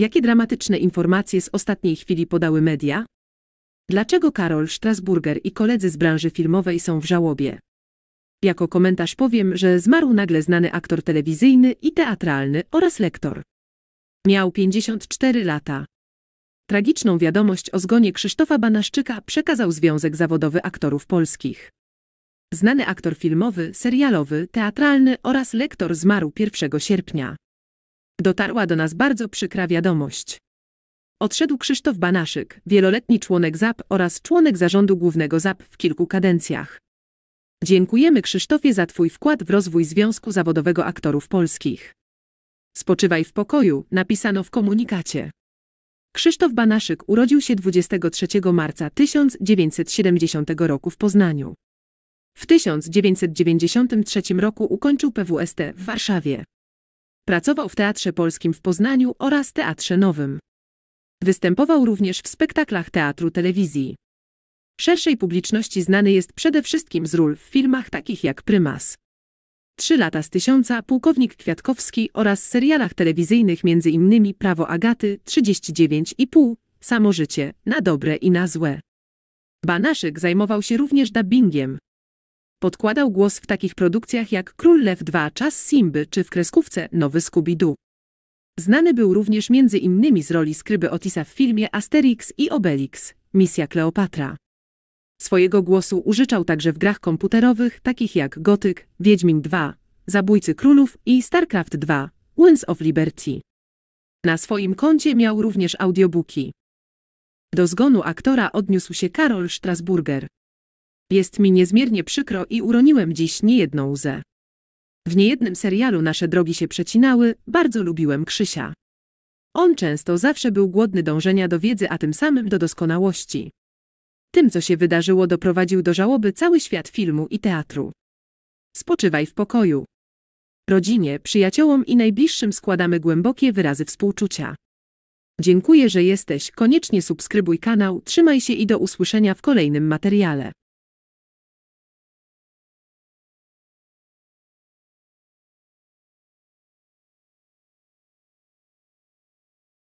Jakie dramatyczne informacje z ostatniej chwili podały media? Dlaczego Karol Strasburger i koledzy z branży filmowej są w żałobie? Jako komentarz powiem, że zmarł nagle znany aktor telewizyjny i teatralny oraz lektor. Miał 54 lata. Tragiczną wiadomość o zgonie Krzysztofa Banaszczyka przekazał Związek Zawodowy Aktorów Polskich. Znany aktor filmowy, serialowy, teatralny oraz lektor zmarł 1 sierpnia. Dotarła do nas bardzo przykra wiadomość. Odszedł Krzysztof Banaszyk, wieloletni członek ZAP oraz członek zarządu głównego ZAP w kilku kadencjach. Dziękujemy Krzysztofie za Twój wkład w rozwój Związku Zawodowego Aktorów Polskich. Spoczywaj w pokoju, napisano w komunikacie. Krzysztof Banaszyk urodził się 23 marca 1970 roku w Poznaniu. W 1993 roku ukończył PWST w Warszawie. Pracował w Teatrze Polskim w Poznaniu oraz Teatrze Nowym. Występował również w spektaklach teatru telewizji. Szerszej publiczności znany jest przede wszystkim z ról w filmach takich jak Prymas. Trzy lata z tysiąca, pułkownik Kwiatkowski oraz serialach telewizyjnych m.in. Prawo Agaty, 39,5, Samo życie, na dobre i na złe. Banaszyk zajmował się również dubbingiem, Podkładał głos w takich produkcjach jak Król Lew 2, Czas Simby czy w kreskówce Nowy Scooby-Doo. Znany był również między innymi z roli skryby Otisa w filmie Asterix i Obelix, Misja Kleopatra. Swojego głosu użyczał także w grach komputerowych, takich jak Gothic, Wiedźmin 2, Zabójcy Królów i StarCraft 2, Wings of Liberty. Na swoim koncie miał również audiobooki. Do zgonu aktora odniósł się Karol Strasburger, jest mi niezmiernie przykro i uroniłem dziś niejedną łzę. W niejednym serialu nasze drogi się przecinały, bardzo lubiłem Krzysia. On często zawsze był głodny dążenia do wiedzy, a tym samym do doskonałości. Tym, co się wydarzyło, doprowadził do żałoby cały świat filmu i teatru. Spoczywaj w pokoju. Rodzinie, przyjaciołom i najbliższym składamy głębokie wyrazy współczucia. Dziękuję, że jesteś, koniecznie subskrybuj kanał, trzymaj się i do usłyszenia w kolejnym materiale.